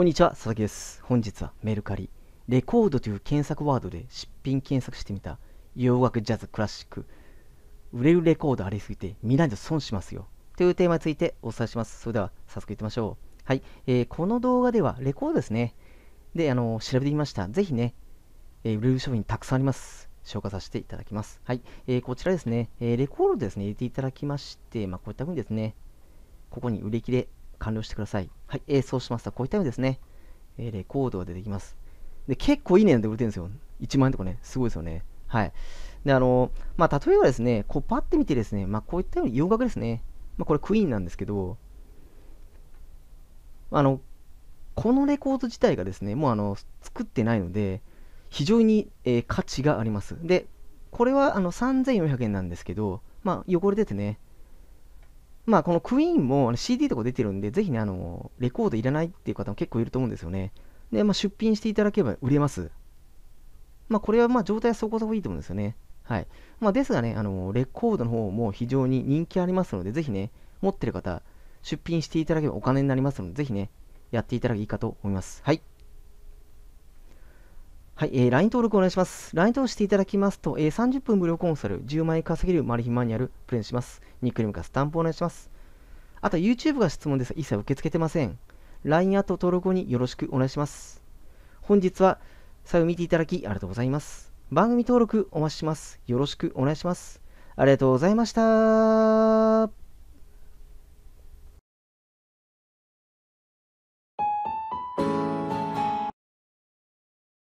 こんにちは、佐々木です。本日はメルカリ、レコードという検索ワードで出品検索してみた洋楽、ジャズ、クラシック、売れるレコードありすぎて見ないと損しますよというテーマについてお伝えします。それでは早速いってみましょう。はい、えー、この動画ではレコードですね。で、あの調べてみました。ぜひね、えー、売れる商品たくさんあります。紹介させていただきます。はい、えー、こちらですね、えー、レコードですね、入れていただきまして、まあ、こういったふうにですね、ここに売り切れ完了してください。はい、えー、そうしました。こういったようにですね、えー、レコードが出てきます。で、結構いい値段で売れてるんですよ。1万円とかね、すごいですよね。はい。で、あの、まあ、例えばですね、こうパッて見てですね、まあ、こういったように洋楽ですね。まあ、これクイーンなんですけど、あの、このレコード自体がですね、もうあの、作ってないので、非常に、えー、価値があります。で、これはあの3400円なんですけど、まあ、汚れててね、まあ、このクイーンも CD とか出てるんで、ぜひね、あの、レコードいらないっていう方も結構いると思うんですよね。で、まあ、出品していただければ売れます。まあ、これはまあ、状態はそこそこいいと思うんですよね。はい。まあ、ですがね、あの、レコードの方も非常に人気ありますので、ぜひね、持ってる方、出品していただければお金になりますので、ぜひね、やっていただけばいいかと思います。はい。はい、えー、LINE 登録お願いします。LINE 登録していただきますと、えー、30分無料コンサル、10万円稼げるマル秘マニュアル、プレゼンします。ニックネームかスタンプお願いします。あと、YouTube が質問ですが、一切受け付けてません。LINE アート登録後によろしくお願いします。本日は、最後見ていただきありがとうございます。番組登録お待ちします。よろしくお願いします。ありがとうございました。